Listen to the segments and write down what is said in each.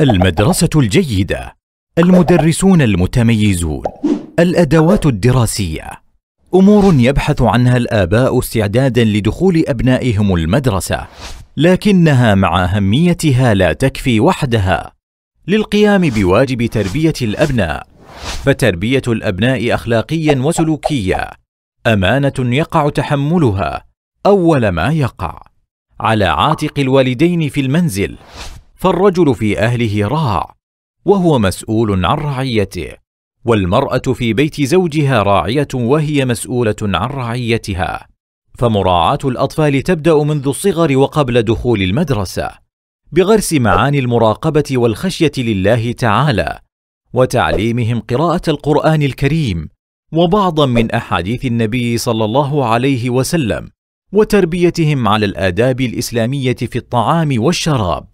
المدرسة الجيدة المدرسون المتميزون الأدوات الدراسية أمور يبحث عنها الآباء استعدادا لدخول أبنائهم المدرسة لكنها مع أهميتها لا تكفي وحدها للقيام بواجب تربية الأبناء فتربية الأبناء أخلاقيا وسلوكيا أمانة يقع تحملها أول ما يقع على عاتق الوالدين في المنزل فالرجل في اهله راع وهو مسؤول عن رعيته والمراه في بيت زوجها راعيه وهي مسؤوله عن رعيتها فمراعاه الاطفال تبدا منذ الصغر وقبل دخول المدرسه بغرس معاني المراقبه والخشيه لله تعالى وتعليمهم قراءه القران الكريم وبعضا من احاديث النبي صلى الله عليه وسلم وتربيتهم على الاداب الاسلاميه في الطعام والشراب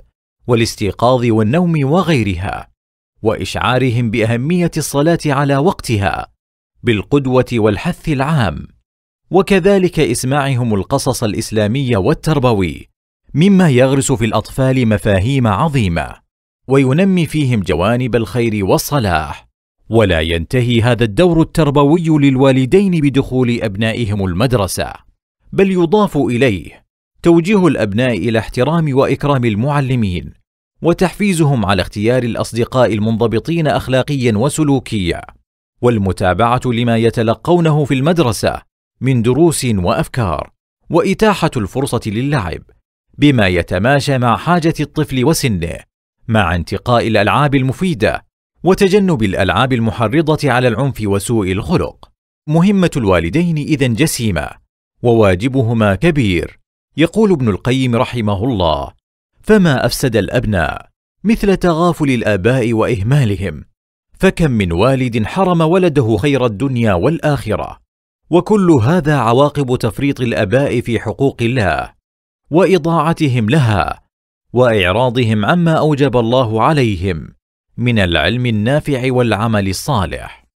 والاستيقاظ والنوم وغيرها واشعارهم باهميه الصلاه على وقتها بالقدوه والحث العام وكذلك اسماعهم القصص الاسلامي والتربوي مما يغرس في الاطفال مفاهيم عظيمه وينمي فيهم جوانب الخير والصلاح ولا ينتهي هذا الدور التربوي للوالدين بدخول ابنائهم المدرسه بل يضاف اليه توجيه الابناء الى احترام واكرام المعلمين وتحفيزهم على اختيار الاصدقاء المنضبطين اخلاقيا وسلوكيا والمتابعه لما يتلقونه في المدرسه من دروس وافكار واتاحه الفرصه للعب بما يتماشى مع حاجه الطفل وسنه مع انتقاء الالعاب المفيده وتجنب الالعاب المحرضه على العنف وسوء الخلق مهمه الوالدين اذا جسيمه وواجبهما كبير يقول ابن القيم رحمه الله فما افسد الابناء مثل تغافل الاباء واهمالهم فكم من والد حرم ولده خير الدنيا والاخره وكل هذا عواقب تفريط الاباء في حقوق الله واضاعتهم لها واعراضهم عما اوجب الله عليهم من العلم النافع والعمل الصالح